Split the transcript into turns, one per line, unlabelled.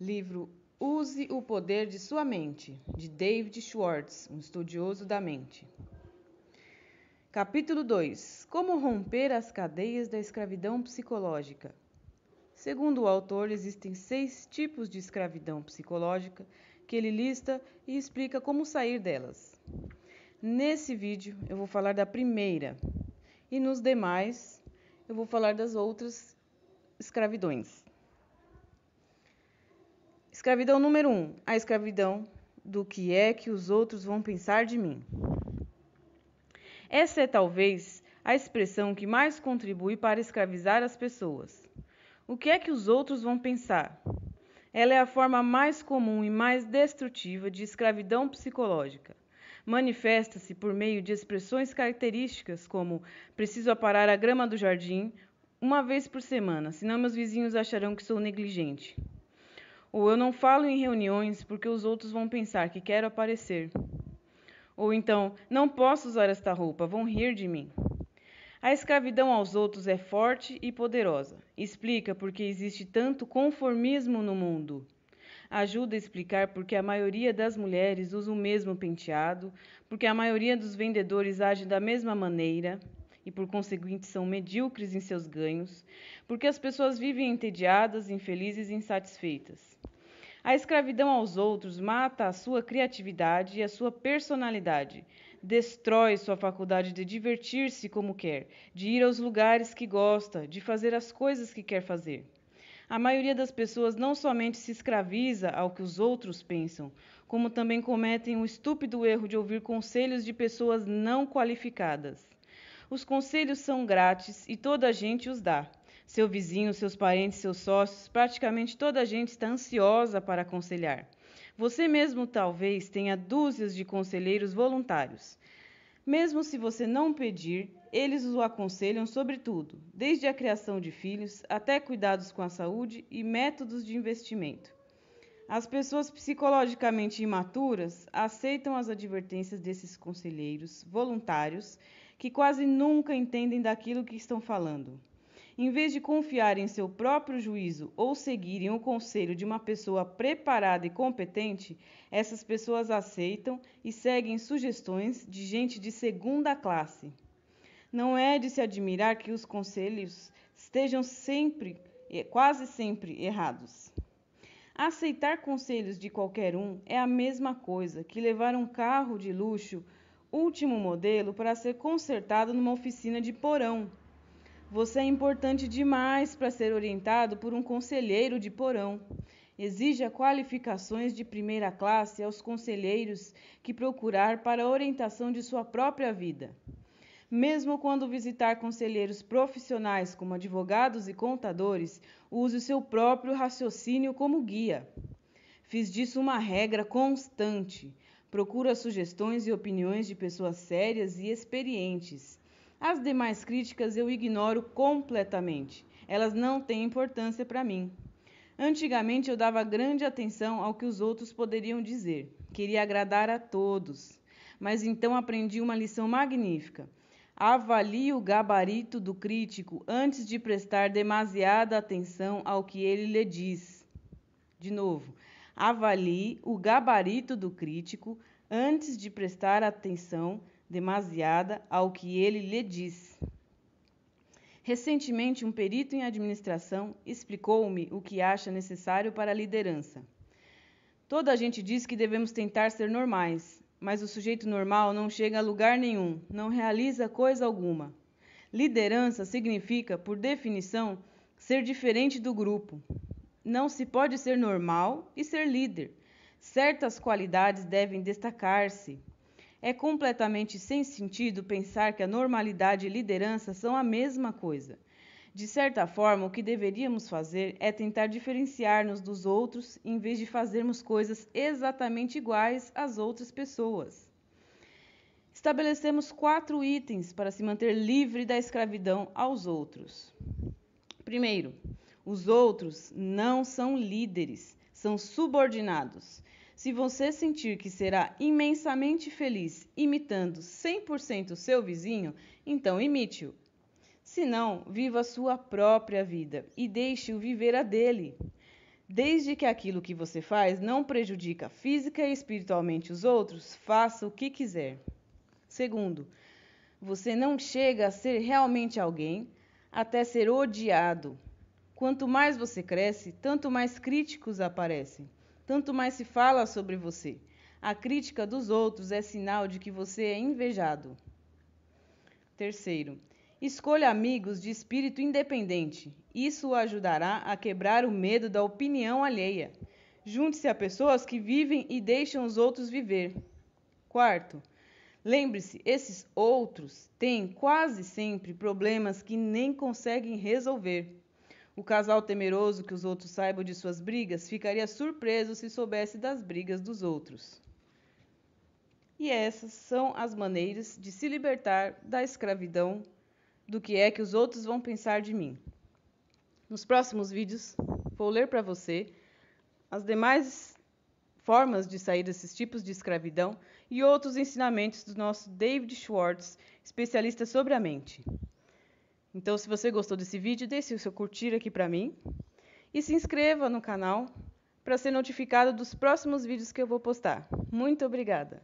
Livro Use o Poder de Sua Mente, de David Schwartz, um estudioso da mente. Capítulo 2 Como romper as cadeias da escravidão psicológica. Segundo o autor, existem seis tipos de escravidão psicológica que ele lista e explica como sair delas. Nesse vídeo, eu vou falar da primeira e nos demais, eu vou falar das outras escravidões. Escravidão número um, a escravidão do que é que os outros vão pensar de mim. Essa é talvez a expressão que mais contribui para escravizar as pessoas. O que é que os outros vão pensar? Ela é a forma mais comum e mais destrutiva de escravidão psicológica. Manifesta-se por meio de expressões características como preciso aparar a grama do jardim uma vez por semana, senão meus vizinhos acharão que sou negligente. Ou eu não falo em reuniões porque os outros vão pensar que quero aparecer. Ou então, não posso usar esta roupa, vão rir de mim. A escravidão aos outros é forte e poderosa. Explica por que existe tanto conformismo no mundo. Ajuda a explicar por que a maioria das mulheres usa o mesmo penteado, porque a maioria dos vendedores age da mesma maneira, e, por conseguinte, são medíocres em seus ganhos, porque as pessoas vivem entediadas, infelizes e insatisfeitas. A escravidão aos outros mata a sua criatividade e a sua personalidade, destrói sua faculdade de divertir-se como quer, de ir aos lugares que gosta, de fazer as coisas que quer fazer. A maioria das pessoas não somente se escraviza ao que os outros pensam, como também cometem o estúpido erro de ouvir conselhos de pessoas não qualificadas. Os conselhos são grátis e toda a gente os dá. Seu vizinho, seus parentes, seus sócios, praticamente toda a gente está ansiosa para aconselhar. Você mesmo talvez tenha dúzias de conselheiros voluntários. Mesmo se você não pedir, eles o aconselham sobre tudo, desde a criação de filhos até cuidados com a saúde e métodos de investimento. As pessoas psicologicamente imaturas aceitam as advertências desses conselheiros voluntários que quase nunca entendem daquilo que estão falando. Em vez de confiar em seu próprio juízo ou seguirem o conselho de uma pessoa preparada e competente, essas pessoas aceitam e seguem sugestões de gente de segunda classe. Não é de se admirar que os conselhos estejam sempre, eh, quase sempre errados. Aceitar conselhos de qualquer um é a mesma coisa que levar um carro de luxo último modelo para ser consertado numa oficina de porão. Você é importante demais para ser orientado por um conselheiro de porão. Exija qualificações de primeira classe aos conselheiros que procurar para a orientação de sua própria vida. Mesmo quando visitar conselheiros profissionais como advogados e contadores, use o seu próprio raciocínio como guia. Fiz disso uma regra constante. Procura sugestões e opiniões de pessoas sérias e experientes. As demais críticas eu ignoro completamente. Elas não têm importância para mim. Antigamente eu dava grande atenção ao que os outros poderiam dizer. Queria agradar a todos. Mas então aprendi uma lição magnífica. Avalie o gabarito do crítico antes de prestar demasiada atenção ao que ele lhe diz. De novo, avalie o gabarito do crítico antes de prestar atenção demasiada ao que ele lhe diz. Recentemente, um perito em administração explicou-me o que acha necessário para a liderança. Toda a gente diz que devemos tentar ser normais, mas o sujeito normal não chega a lugar nenhum, não realiza coisa alguma. Liderança significa, por definição, ser diferente do grupo, não se pode ser normal e ser líder. Certas qualidades devem destacar-se. É completamente sem sentido pensar que a normalidade e liderança são a mesma coisa. De certa forma, o que deveríamos fazer é tentar diferenciar-nos dos outros em vez de fazermos coisas exatamente iguais às outras pessoas. Estabelecemos quatro itens para se manter livre da escravidão aos outros. Primeiro, os outros não são líderes, são subordinados. Se você sentir que será imensamente feliz imitando 100% o seu vizinho, então imite-o. Se não, viva a sua própria vida e deixe-o viver a dele. Desde que aquilo que você faz não prejudica física e espiritualmente os outros, faça o que quiser. Segundo, você não chega a ser realmente alguém até ser odiado, Quanto mais você cresce, tanto mais críticos aparecem, tanto mais se fala sobre você. A crítica dos outros é sinal de que você é invejado. Terceiro, escolha amigos de espírito independente. Isso o ajudará a quebrar o medo da opinião alheia. Junte-se a pessoas que vivem e deixam os outros viver. Quarto, lembre-se, esses outros têm quase sempre problemas que nem conseguem resolver. O casal temeroso que os outros saibam de suas brigas ficaria surpreso se soubesse das brigas dos outros. E essas são as maneiras de se libertar da escravidão do que é que os outros vão pensar de mim. Nos próximos vídeos, vou ler para você as demais formas de sair desses tipos de escravidão e outros ensinamentos do nosso David Schwartz, especialista sobre a mente. Então, se você gostou desse vídeo, deixe o seu curtir aqui para mim e se inscreva no canal para ser notificado dos próximos vídeos que eu vou postar. Muito obrigada!